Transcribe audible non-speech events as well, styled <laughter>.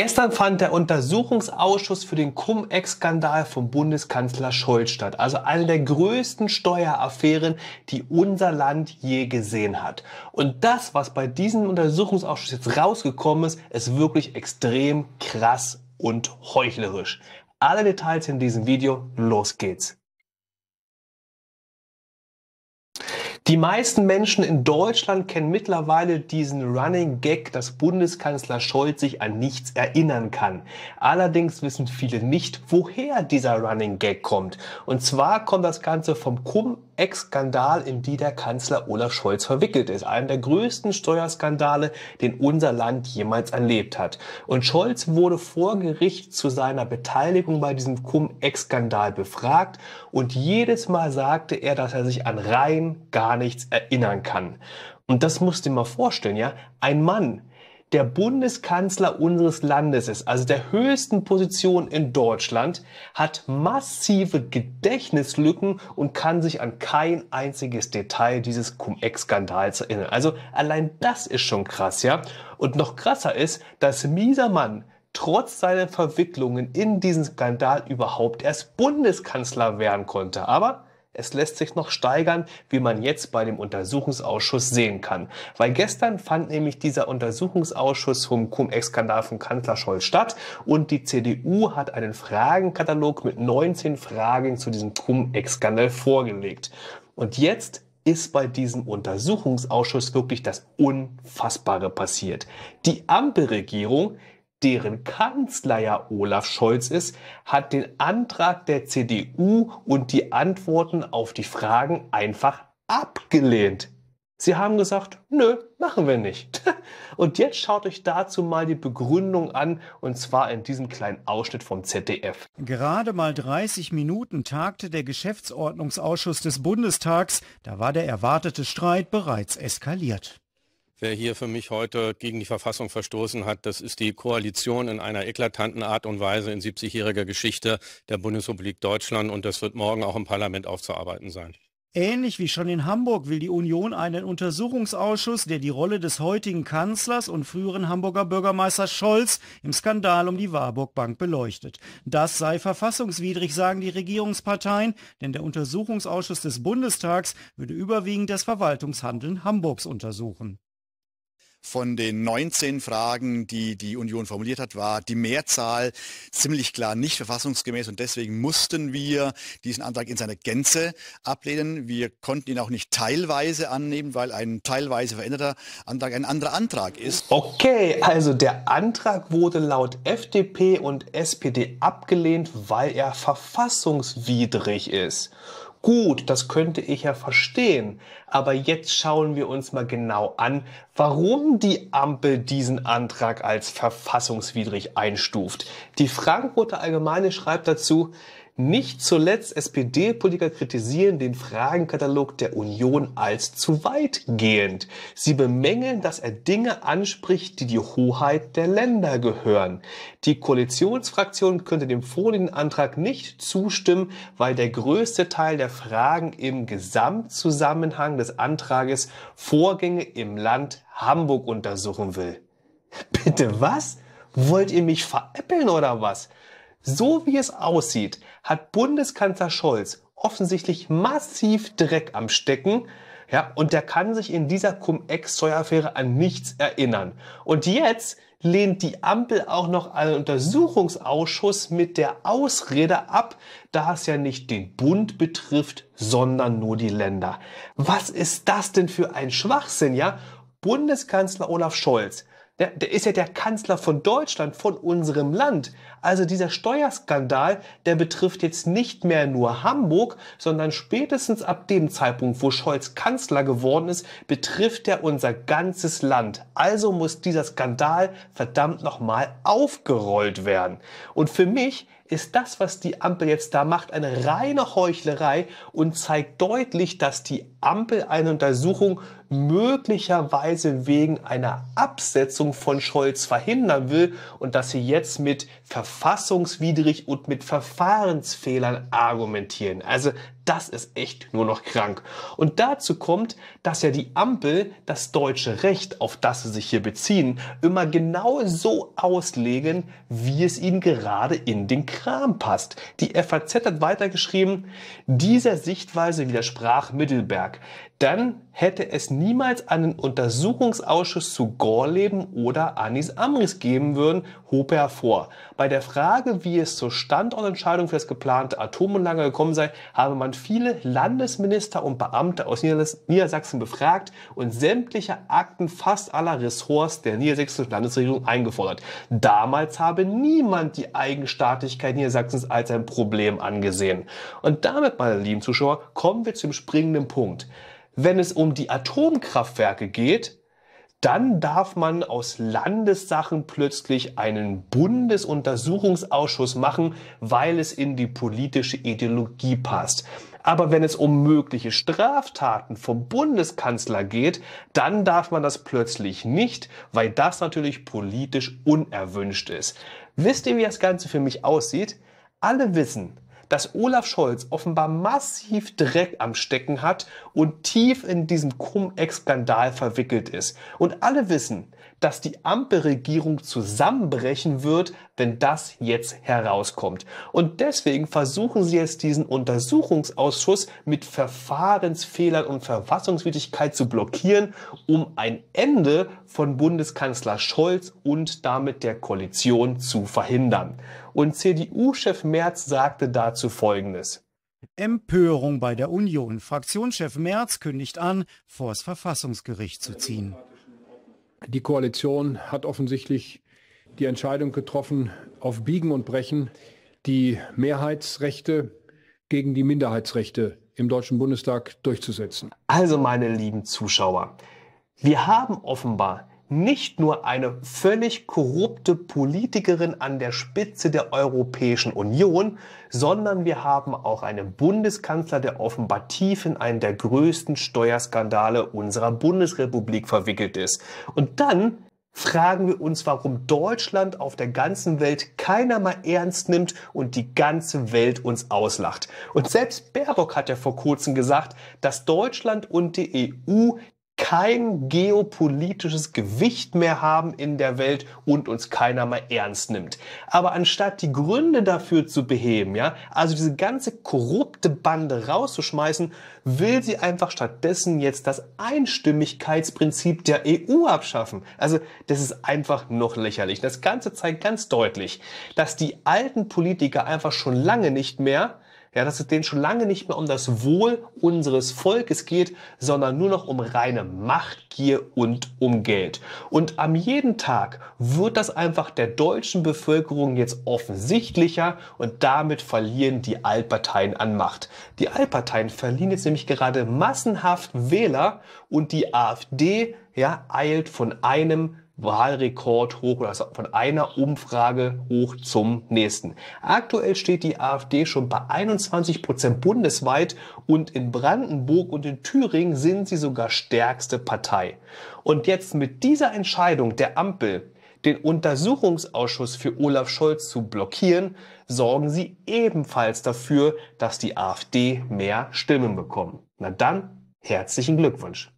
Gestern fand der Untersuchungsausschuss für den Cum-Ex-Skandal vom Bundeskanzler Scholz statt. Also eine der größten Steueraffären, die unser Land je gesehen hat. Und das, was bei diesem Untersuchungsausschuss jetzt rausgekommen ist, ist wirklich extrem krass und heuchlerisch. Alle Details in diesem Video. Los geht's. Die meisten Menschen in Deutschland kennen mittlerweile diesen Running Gag, dass Bundeskanzler Scholz sich an nichts erinnern kann. Allerdings wissen viele nicht, woher dieser Running Gag kommt. Und zwar kommt das Ganze vom Cum-Ex-Skandal, in die der Kanzler Olaf Scholz verwickelt ist. Einen der größten Steuerskandale, den unser Land jemals erlebt hat. Und Scholz wurde vor Gericht zu seiner Beteiligung bei diesem Cum-Ex-Skandal befragt und jedes Mal sagte er, dass er sich an rein gar nichts erinnern kann. Und das musst du dir mal vorstellen, ja? Ein Mann, der Bundeskanzler unseres Landes ist, also der höchsten Position in Deutschland, hat massive Gedächtnislücken und kann sich an kein einziges Detail dieses Cum-Ex-Skandals erinnern. Also allein das ist schon krass, ja? Und noch krasser ist, dass mieser Mann trotz seiner Verwicklungen in diesen Skandal überhaupt erst Bundeskanzler werden konnte. Aber es lässt sich noch steigern, wie man jetzt bei dem Untersuchungsausschuss sehen kann. Weil gestern fand nämlich dieser Untersuchungsausschuss vom Cum-Ex-Skandal von Kanzler Scholz statt und die CDU hat einen Fragenkatalog mit 19 Fragen zu diesem Cum-Ex-Skandal vorgelegt. Und jetzt ist bei diesem Untersuchungsausschuss wirklich das Unfassbare passiert. Die Ampelregierung deren Kanzler ja Olaf Scholz ist, hat den Antrag der CDU und die Antworten auf die Fragen einfach abgelehnt. Sie haben gesagt, nö, machen wir nicht. <laughs> Und jetzt schaut euch dazu mal die Begründung an, und zwar in diesem kleinen Ausschnitt vom ZDF. Gerade mal 30 Minuten tagte der Geschäftsordnungsausschuss des Bundestags, da war der erwartete Streit bereits eskaliert. Wer hier für mich heute gegen die Verfassung verstoßen hat, das ist die Koalition in einer eklatanten Art und Weise in 70-jähriger Geschichte der Bundesrepublik Deutschland. Und das wird morgen auch im Parlament aufzuarbeiten sein. Ähnlich wie schon in Hamburg will die Union einen Untersuchungsausschuss, der die Rolle des heutigen Kanzlers und früheren Hamburger Bürgermeister Scholz im Skandal um die Warburg Bank beleuchtet. Das sei verfassungswidrig, sagen die Regierungsparteien, denn der Untersuchungsausschuss des Bundestags würde überwiegend das Verwaltungshandeln Hamburgs untersuchen. Von den 19 Fragen, die die Union formuliert hat, war die Mehrzahl ziemlich klar nicht verfassungsgemäß und deswegen mussten wir diesen Antrag in seiner Gänze ablehnen. Wir konnten ihn auch nicht teilweise annehmen, weil ein teilweise veränderter Antrag ein anderer Antrag ist. Okay, also der Antrag wurde laut FDP und SPD abgelehnt, weil er verfassungswidrig ist. Gut, das könnte ich ja verstehen. Aber jetzt schauen wir uns mal genau an, warum die Ampel diesen Antrag als verfassungswidrig einstuft. Die Frankfurter Allgemeine schreibt dazu, nicht zuletzt SPD-Politiker kritisieren den Fragenkatalog der Union als zu weitgehend. Sie bemängeln, dass er Dinge anspricht, die die Hoheit der Länder gehören. Die Koalitionsfraktion könnte dem vorliegenden Antrag nicht zustimmen, weil der größte Teil der Fragen im Gesamtzusammenhang des Antrages Vorgänge im Land Hamburg untersuchen will. Bitte was? Wollt ihr mich veräppeln oder was? So wie es aussieht, hat Bundeskanzler Scholz offensichtlich massiv Dreck am Stecken. Ja, und der kann sich in dieser Cum-Ex-Steueraffäre an nichts erinnern. Und jetzt lehnt die Ampel auch noch einen Untersuchungsausschuss mit der Ausrede ab, da es ja nicht den Bund betrifft, sondern nur die Länder. Was ist das denn für ein Schwachsinn, ja? Bundeskanzler Olaf Scholz der, der, ist ja der Kanzler von Deutschland, von unserem Land. Also dieser Steuerskandal, der betrifft jetzt nicht mehr nur Hamburg, sondern spätestens ab dem Zeitpunkt, wo Scholz Kanzler geworden ist, betrifft er unser ganzes Land. Also muss dieser Skandal verdammt nochmal aufgerollt werden. Und für mich ist das, was die Ampel jetzt da macht, eine reine Heuchlerei und zeigt deutlich, dass die Ampel eine Untersuchung möglicherweise wegen einer Absetzung von Scholz verhindern will und dass sie jetzt mit verfassungswidrig und mit Verfahrensfehlern argumentieren. Also das ist echt nur noch krank. Und dazu kommt, dass ja die Ampel das deutsche Recht, auf das sie sich hier beziehen, immer genau so auslegen, wie es ihnen gerade in den Kram passt. Die FAZ hat weitergeschrieben, dieser Sichtweise widersprach Mittelberg dann hätte es niemals einen Untersuchungsausschuss zu Gorleben oder Anis Amris geben würden, hob er vor. Bei der Frage, wie es zur Standortentscheidung für das geplante Atomunlager gekommen sei, habe man viele Landesminister und Beamte aus Niedersachsen befragt und sämtliche Akten fast aller Ressorts der niedersächsischen Landesregierung eingefordert. Damals habe niemand die Eigenstaatlichkeit Niedersachsens als ein Problem angesehen. Und damit, meine lieben Zuschauer, kommen wir zum springenden Punkt. Wenn es um die Atomkraftwerke geht, dann darf man aus Landessachen plötzlich einen Bundesuntersuchungsausschuss machen, weil es in die politische Ideologie passt. Aber wenn es um mögliche Straftaten vom Bundeskanzler geht, dann darf man das plötzlich nicht, weil das natürlich politisch unerwünscht ist. Wisst ihr, wie das Ganze für mich aussieht? Alle wissen, dass Olaf Scholz offenbar massiv Dreck am Stecken hat und tief in diesem Cum-Ex-Skandal verwickelt ist. Und alle wissen, dass die Ampelregierung zusammenbrechen wird, wenn das jetzt herauskommt. Und deswegen versuchen sie jetzt diesen Untersuchungsausschuss mit Verfahrensfehlern und Verfassungswidrigkeit zu blockieren, um ein Ende von Bundeskanzler Scholz und damit der Koalition zu verhindern. Und CDU-Chef Merz sagte dazu Folgendes. Empörung bei der Union. Fraktionschef Merz kündigt an, vors Verfassungsgericht zu ziehen. Die Koalition hat offensichtlich die Entscheidung getroffen, auf Biegen und Brechen die Mehrheitsrechte gegen die Minderheitsrechte im Deutschen Bundestag durchzusetzen. Also meine lieben Zuschauer, wir haben offenbar nicht nur eine völlig korrupte Politikerin an der Spitze der Europäischen Union, sondern wir haben auch einen Bundeskanzler, der offenbar tief in einen der größten Steuerskandale unserer Bundesrepublik verwickelt ist. Und dann fragen wir uns, warum Deutschland auf der ganzen Welt keiner mal ernst nimmt und die ganze Welt uns auslacht. Und selbst Baerbock hat ja vor kurzem gesagt, dass Deutschland und die EU kein geopolitisches Gewicht mehr haben in der Welt und uns keiner mal ernst nimmt. Aber anstatt die Gründe dafür zu beheben, ja, also diese ganze korrupte Bande rauszuschmeißen, will sie einfach stattdessen jetzt das Einstimmigkeitsprinzip der EU abschaffen. Also das ist einfach noch lächerlich. Das Ganze zeigt ganz deutlich, dass die alten Politiker einfach schon lange nicht mehr ja, dass es denen schon lange nicht mehr um das Wohl unseres Volkes geht, sondern nur noch um reine Machtgier und um Geld. Und am jeden Tag wird das einfach der deutschen Bevölkerung jetzt offensichtlicher und damit verlieren die Altparteien an Macht. Die Altparteien verlieren jetzt nämlich gerade massenhaft Wähler und die AfD ja, eilt von einem Wahlrekord hoch oder von einer Umfrage hoch zum nächsten. Aktuell steht die AfD schon bei 21 Prozent bundesweit und in Brandenburg und in Thüringen sind sie sogar stärkste Partei. Und jetzt mit dieser Entscheidung der Ampel, den Untersuchungsausschuss für Olaf Scholz zu blockieren, sorgen sie ebenfalls dafür, dass die AfD mehr Stimmen bekommt. Na dann, herzlichen Glückwunsch.